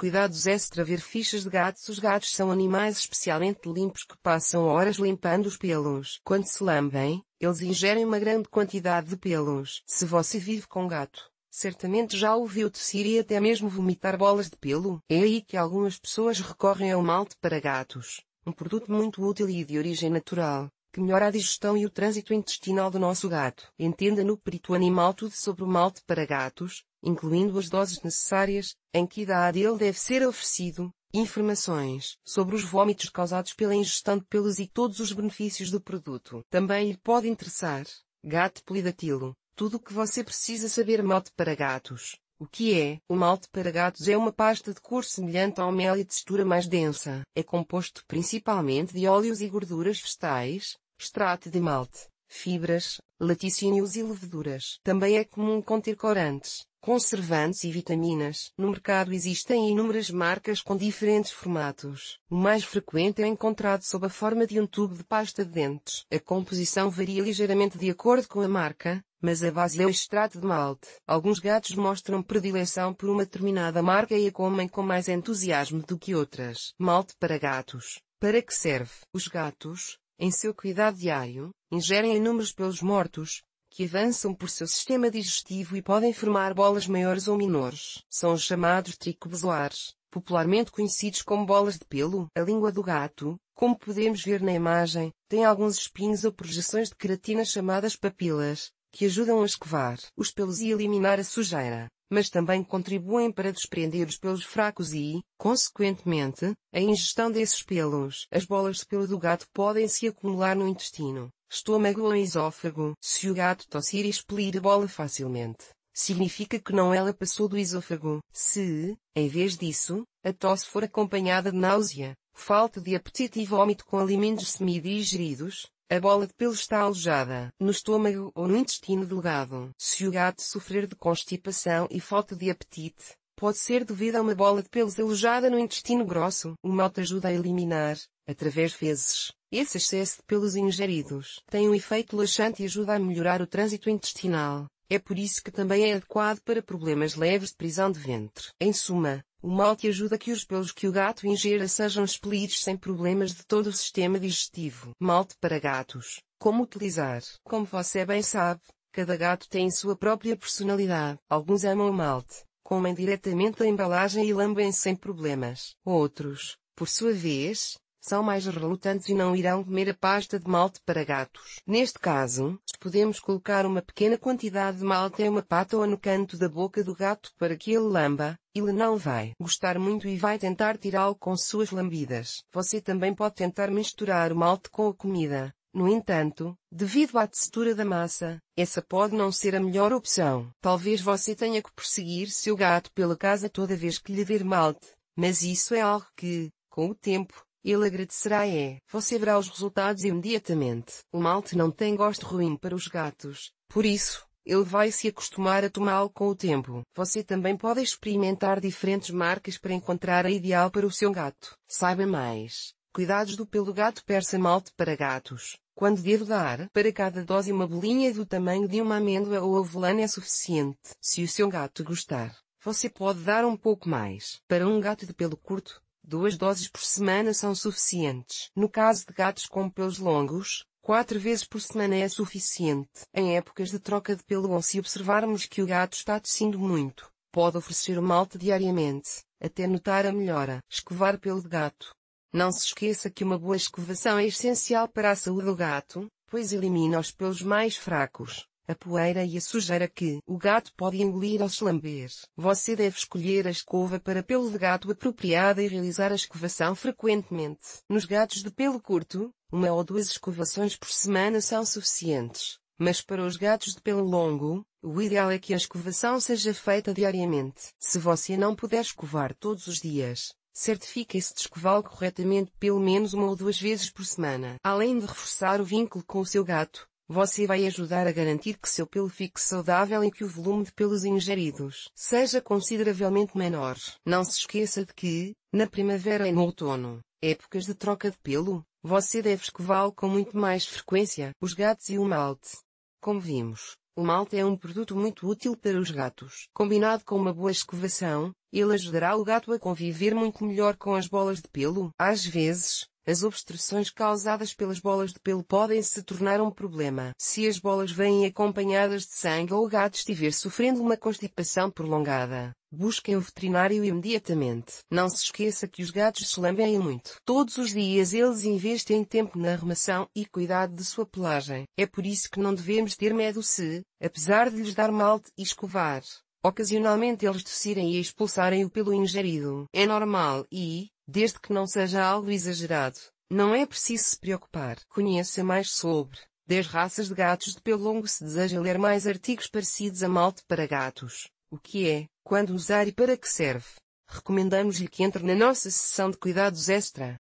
Cuidados extra ver fichas de gatos Os gatos são animais especialmente limpos que passam horas limpando os pelos. Quando se lambem, eles ingerem uma grande quantidade de pelos. Se você vive com gato, certamente já ouviu tossir e até mesmo vomitar bolas de pelo. É aí que algumas pessoas recorrem ao malte para gatos, um produto muito útil e de origem natural que melhora a digestão e o trânsito intestinal do nosso gato. Entenda no perito animal tudo sobre o malte para gatos, incluindo as doses necessárias, em que idade ele deve ser oferecido, informações sobre os vômitos causados pela ingestão de pelos e todos os benefícios do produto. Também lhe pode interessar, gato polidatilo, tudo o que você precisa saber malte para gatos. O que é? O malte para gatos é uma pasta de cor semelhante ao mel e textura mais densa. É composto principalmente de óleos e gorduras vegetais, extrato de malte, fibras, laticínios e leveduras. Também é comum conter corantes, conservantes e vitaminas. No mercado existem inúmeras marcas com diferentes formatos. O mais frequente é encontrado sob a forma de um tubo de pasta de dentes. A composição varia ligeiramente de acordo com a marca, mas a base é o extrato de malte. Alguns gatos mostram predileção por uma determinada marca e a comem com mais entusiasmo do que outras. Malte para gatos. Para que serve? Os gatos, em seu cuidado diário, ingerem inúmeros pelos mortos, que avançam por seu sistema digestivo e podem formar bolas maiores ou menores. São os chamados tricobezoares, popularmente conhecidos como bolas de pelo. A língua do gato, como podemos ver na imagem, tem alguns espinhos ou projeções de queratina chamadas papilas, que ajudam a escovar os pelos e eliminar a sujeira, mas também contribuem para desprender os pelos fracos e, consequentemente, a ingestão desses pelos. As bolas de pelo do gato podem se acumular no intestino, estômago ou esófago. Se o gato tossir e expelir bola facilmente, significa que não ela passou do esôfago. Se, em vez disso, a tosse for acompanhada de náusea, falta de apetite e vômito com alimentos semidigeridos, a bola de pelo está alojada no estômago ou no intestino delgado. Se o gato sofrer de constipação e falta de apetite, pode ser devido a uma bola de pelos alojada no intestino grosso. O malte ajuda a eliminar através fezes. Esse excesso de pelos ingeridos tem um efeito laxante e ajuda a melhorar o trânsito intestinal. É por isso que também é adequado para problemas leves de prisão de ventre. Em suma, o malte ajuda que os pelos que o gato ingera sejam expelidos sem problemas de todo o sistema digestivo. Malte para gatos. Como utilizar? Como você bem sabe, cada gato tem sua própria personalidade. Alguns amam o malte, comem diretamente a embalagem e lambem sem problemas. Outros, por sua vez, são mais relutantes e não irão comer a pasta de malte para gatos. Neste caso, podemos colocar uma pequena quantidade de malte em uma pata ou no canto da boca do gato para que ele lamba, ele não vai gostar muito e vai tentar tirá-lo com suas lambidas. Você também pode tentar misturar o malte com a comida. No entanto, devido à textura da massa, essa pode não ser a melhor opção. Talvez você tenha que perseguir seu gato pela casa toda vez que lhe der malte, mas isso é algo que, com o tempo, ele agradecerá é, você verá os resultados imediatamente. O malte não tem gosto ruim para os gatos, por isso, ele vai se acostumar a tomá-lo com o tempo. Você também pode experimentar diferentes marcas para encontrar a ideal para o seu gato. Saiba mais. Cuidados do pelo gato persa malte para gatos. Quando devo dar? Para cada dose uma bolinha do tamanho de uma amêndoa ou avelã é suficiente. Se o seu gato gostar, você pode dar um pouco mais. Para um gato de pelo curto, duas doses por semana são suficientes. No caso de gatos com pelos longos, quatro vezes por semana é suficiente. Em épocas de troca de pelo ou se observarmos que o gato está tossindo muito, pode oferecer o malte diariamente, até notar a melhora. Escovar pelo de gato. Não se esqueça que uma boa escovação é essencial para a saúde do gato, pois elimina os pelos mais fracos, a poeira e a sujeira que o gato pode engolir ou lamber. Você deve escolher a escova para pelo de gato apropriada e realizar a escovação frequentemente. Nos gatos de pelo curto, uma ou duas escovações por semana são suficientes, mas para os gatos de pelo longo, o ideal é que a escovação seja feita diariamente. Se você não puder escovar todos os dias, certifique-se de escová-lo corretamente pelo menos uma ou duas vezes por semana. Além de reforçar o vínculo com o seu gato, você vai ajudar a garantir que seu pelo fique saudável e que o volume de pelos ingeridos seja consideravelmente menor. Não se esqueça de que, na primavera e no outono, épocas de troca de pelo, você deve escová-lo com muito mais frequência. Os gatos e o malte. Como vimos, o malte é um produto muito útil para os gatos. Combinado com uma boa escovação, ele ajudará o gato a conviver muito melhor com as bolas de pelo. Às vezes, as obstruções causadas pelas bolas de pelo podem se tornar um problema se as bolas vêm acompanhadas de sangue ou o gato estiver sofrendo uma constipação prolongada. Busquem o veterinário imediatamente. Não se esqueça que os gatos se lambem muito. Todos os dias eles investem tempo na arrumação e cuidado de sua pelagem. É por isso que não devemos ter medo se, apesar de lhes dar malte e escovar, Ocasionalmente eles tossirem e expulsarem-o pelo ingerido. É normal e, desde que não seja algo exagerado, não é preciso se preocupar. Conheça mais sobre 10 raças de gatos de pelo longo se deseja ler mais artigos parecidos a malte para gatos. O que é, quando usar e para que serve. Recomendamos-lhe que entre na nossa sessão de cuidados extra.